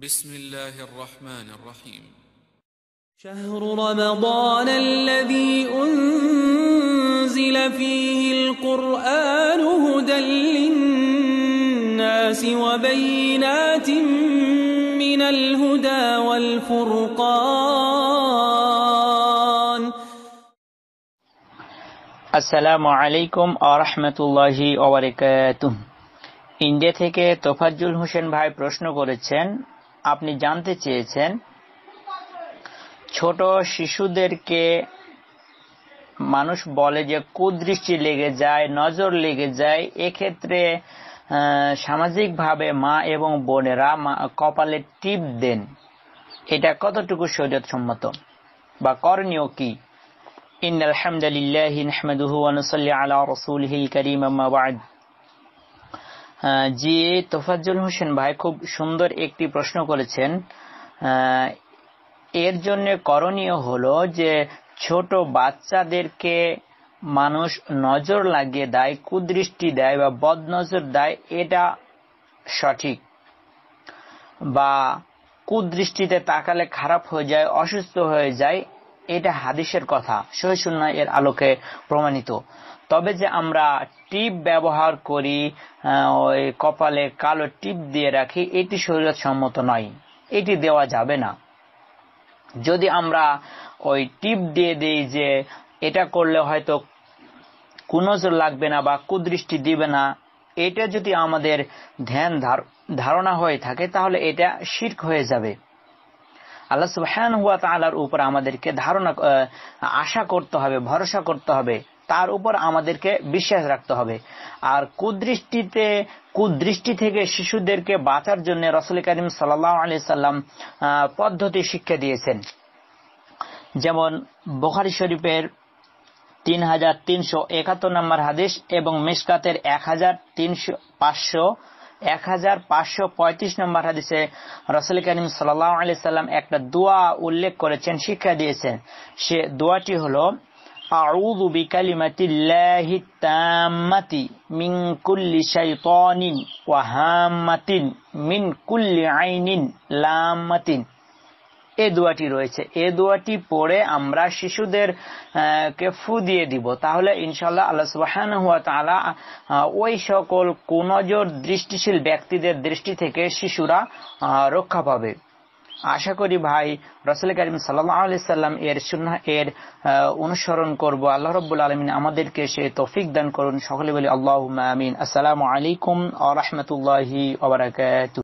بسم الله الرحمن الرحيم شهر رمضان الذي أنزل فيه القرآن هدى للناس وبينات من الهدى والفرقان السلام عليكم ورحمة الله وبركاته India থেকে তোফাজ্জুল হোসেন ভাই প্রশ্ন করেছেন আপনি জানতে চেয়েছেন ছোট শিশুদেরকে মানুষ বলে যে কুদৃষ্টি লেগে যায় নজর লেগে যায় এক্ষেত্রে সামাজিকভাবে মা এবং বোনেরা কপালে টিপ দেন এটা কতটুকু সম্মত বা করণীয় কি ইন আলহামদুলিল্লাহ আলা রসুল হিল করিম বাদ জি তোফাজ্জুল হোসেন ভাই খুব সুন্দর একটি প্রশ্ন করেছেন এর জন্য করণীয় হলো যে ছোট বাচ্চাদেরকে মানুষ নজর লাগিয়ে দেয় কুদৃষ্টি দেয় বা বদনজর দেয় এটা সঠিক বা কুদৃষ্টিতে তাকালে খারাপ হয়ে যায় অসুস্থ হয়ে যায় এটা হাদিসের কথা সহিসুন্না এর আলোকে প্রমাণিত তবে যে আমরা টিপ ব্যবহার করি ওই কপালে কালো টিপ দিয়ে রাখি এটি শরীর সম্মত নয় এটি দেওয়া যাবে না যদি আমরা ওই টিপ দিয়ে দিই যে এটা করলে হয়তো কুনজর লাগবে না বা কুদৃষ্টি দিবে না এটা যদি আমাদের ধ্যান ধারণা হয়ে থাকে তাহলে এটা শির্ক হয়ে যাবে আল্লাহ সুবহান হুয়া তালার উপর আমাদেরকে ধারণা আশা করতে হবে ভরসা করতে হবে তার উপর আমাদেরকে বিশ্বাস রাখতে হবে আর কুদৃষ্টিতে কুদৃষ্টি থেকে শিশুদেরকে বাঁচার জন্য রসুল করিম সাল্লাহ আলি সাল্লাম পদ্ধতি শিক্ষা দিয়েছেন যেমন বোখারি শরীফের তিন হাজার তিনশো একাত্তর নম্বর হাদিস এবং মিসকাতের এক হাজার তিনশো পাঁচশো এক হাজার পাঁচশো পঁয়ত্রিশ নম্বর হাদিসে রসুল করিম সাল্লাম একটা দোয়া উল্লেখ করেছেন শিক্ষা দিয়েছেন সে দোয়াটি হল আউযু বিকালিমাতিল্লাহি তাম্মাতি মিন কুল্লি শাইতানিন ওয়া হাম্মাতিন মিন কুল্লি আইনিন লামাতিন এ দোয়াটি রয়েছে এ দোয়াটি পড়ে আমরা শিশুদের কে ফু দিয়ে দিব তাহলে ইনশাল্লাহ আল্লাহ সুবাহান হুয়া তালা ওই সকল কোনজোর দৃষ্টিশীল ব্যক্তিদের দৃষ্টি থেকে শিশুরা রক্ষা পাবে আশা করি ভাই রসুল করিম সাল্লাম এর সুন্না এর অনুসরণ করব আল্লাহ রব আলমিন আমাদেরকে সে তফিক দান করুন সকলে বলি আল্লাহ আমিন আসসালামু আলাইকুম আহমতুল্লাহ